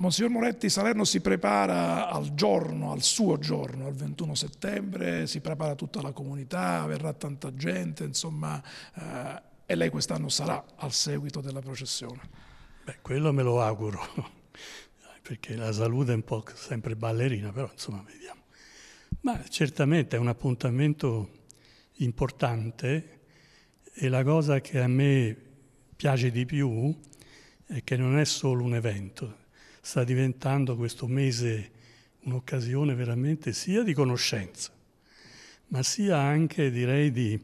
Monsignor Moretti Salerno si prepara al giorno, al suo giorno, al 21 settembre, si prepara tutta la comunità, verrà tanta gente, insomma, eh, e lei quest'anno sarà al seguito della processione. Beh, quello me lo auguro, perché la salute è un po' sempre ballerina, però insomma vediamo. Ma certamente è un appuntamento importante e la cosa che a me piace di più è che non è solo un evento, sta diventando questo mese un'occasione veramente sia di conoscenza, ma sia anche direi di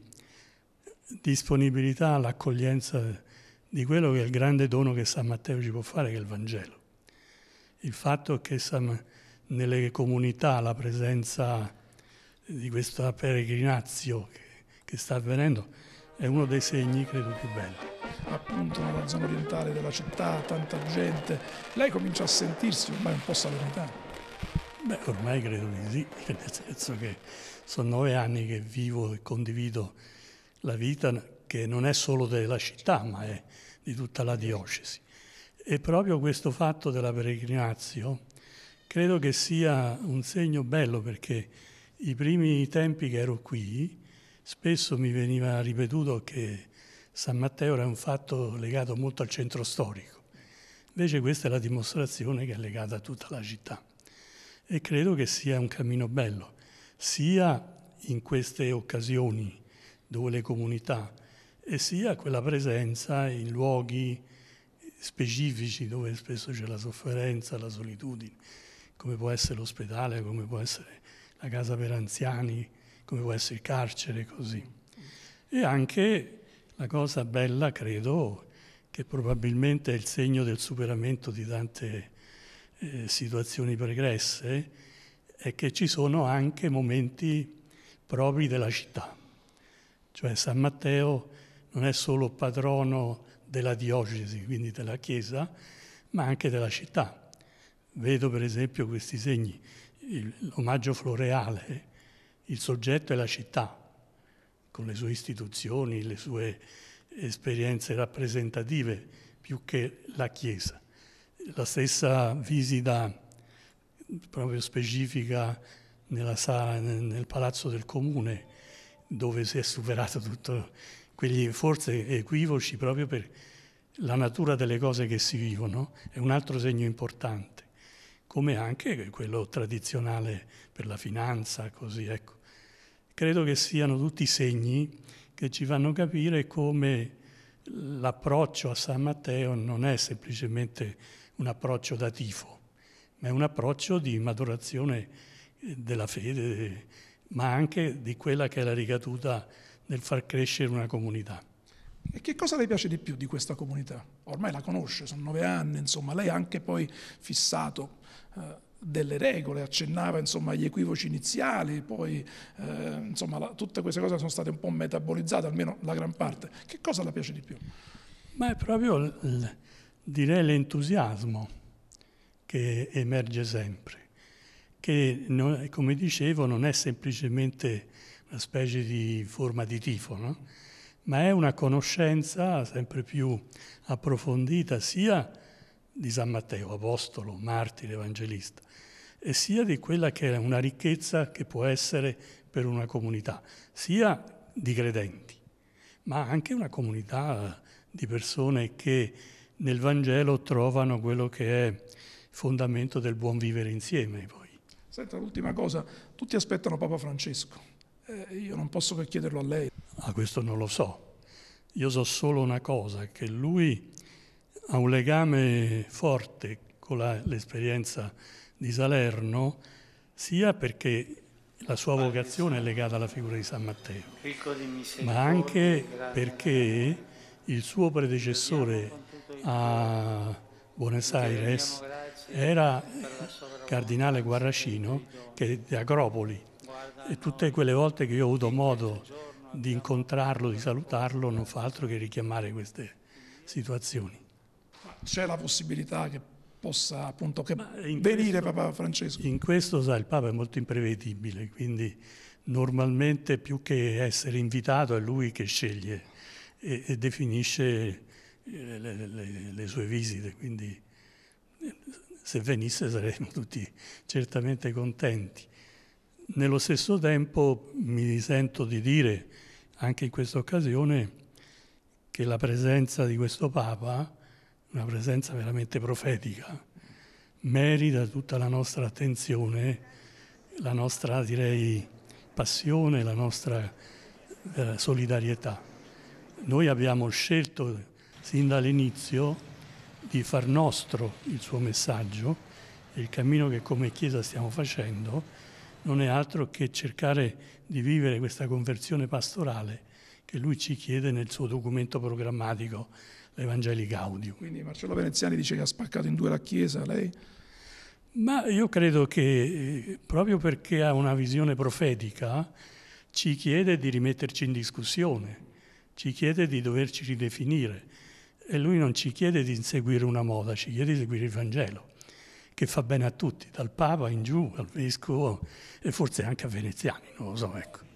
disponibilità all'accoglienza di quello che è il grande dono che San Matteo ci può fare, che è il Vangelo. Il fatto che San, nelle comunità la presenza di questa peregrinazio che, che sta avvenendo è uno dei segni, credo, più belli appunto nella zona orientale della città, tanta gente, lei comincia a sentirsi ormai un po' salernitana? Beh, ormai credo di sì, nel senso che sono nove anni che vivo e condivido la vita che non è solo della città, ma è di tutta la diocesi. E proprio questo fatto della peregrinazio credo che sia un segno bello perché i primi tempi che ero qui spesso mi veniva ripetuto che San Matteo era un fatto legato molto al centro storico. Invece questa è la dimostrazione che è legata a tutta la città. E credo che sia un cammino bello, sia in queste occasioni dove le comunità e sia quella presenza in luoghi specifici dove spesso c'è la sofferenza, la solitudine, come può essere l'ospedale, come può essere la casa per anziani, come può essere il carcere, così. E anche la cosa bella, credo, che probabilmente è il segno del superamento di tante eh, situazioni pregresse, è che ci sono anche momenti propri della città. Cioè San Matteo non è solo patrono della diocesi, quindi della Chiesa, ma anche della città. Vedo per esempio questi segni, l'omaggio floreale, il soggetto è la città, con le sue istituzioni, le sue esperienze rappresentative, più che la Chiesa. La stessa visita proprio specifica sala, nel palazzo del comune, dove si è superato tutto quegli forse equivoci proprio per la natura delle cose che si vivono, è un altro segno importante, come anche quello tradizionale per la finanza, così ecco credo che siano tutti segni che ci fanno capire come l'approccio a San Matteo non è semplicemente un approccio da tifo, ma è un approccio di maturazione eh, della fede, ma anche di quella che è la ricaduta nel far crescere una comunità. E che cosa le piace di più di questa comunità? Ormai la conosce, sono nove anni, insomma, lei ha anche poi fissato eh, delle regole, accennava insomma, agli equivoci iniziali, poi eh, insomma, la, tutte queste cose sono state un po' metabolizzate, almeno la gran parte. Che cosa la piace di più? Ma è proprio, l, l, direi, l'entusiasmo che emerge sempre, che, non, come dicevo, non è semplicemente una specie di forma di tifo, no? ma è una conoscenza sempre più approfondita sia di San Matteo, apostolo, martire, evangelista, e sia di quella che è una ricchezza che può essere per una comunità, sia di credenti, ma anche una comunità di persone che nel Vangelo trovano quello che è fondamento del buon vivere insieme. Poi. Senta, l'ultima cosa, tutti aspettano Papa Francesco, eh, io non posso che chiederlo a lei. Ah, questo non lo so, io so solo una cosa, che lui ha un legame forte con la, l'esperienza di Salerno, sia perché la sua vocazione è legata alla figura di San Matteo, ma anche perché il suo predecessore a Buenos Aires era cardinale Guarracino, che è di Agropoli, e tutte quelle volte che io ho avuto modo di incontrarlo, di salutarlo, non fa altro che richiamare queste situazioni c'è la possibilità che possa appunto che venire questo, Papa Francesco. In questo sa, il Papa è molto imprevedibile, quindi normalmente più che essere invitato è lui che sceglie e, e definisce eh, le, le, le, le, sue visite, quindi eh, se venisse saremmo tutti certamente contenti. Nello stesso tempo mi sento di dire anche in questa occasione che la presenza di questo Papa una presenza veramente profetica, merita tutta la nostra attenzione, la nostra, direi, passione, la nostra eh, solidarietà. Noi abbiamo scelto sin dall'inizio di far nostro il suo messaggio e il cammino che come Chiesa stiamo facendo non è altro che cercare di vivere questa conversione pastorale che lui ci chiede nel suo documento programmatico l'Evangelii Gaudio. Quindi Marcello Veneziani dice che ha spaccato in due la Chiesa, lei? Ma io credo che eh, proprio perché ha una visione profetica ci chiede di rimetterci in discussione, ci chiede di doverci ridefinire e lui non ci chiede di inseguire una moda, ci chiede di seguire il Vangelo, che fa bene a tutti, dal Papa in giù, al Vescovo e forse anche a Veneziani, non lo so, ecco.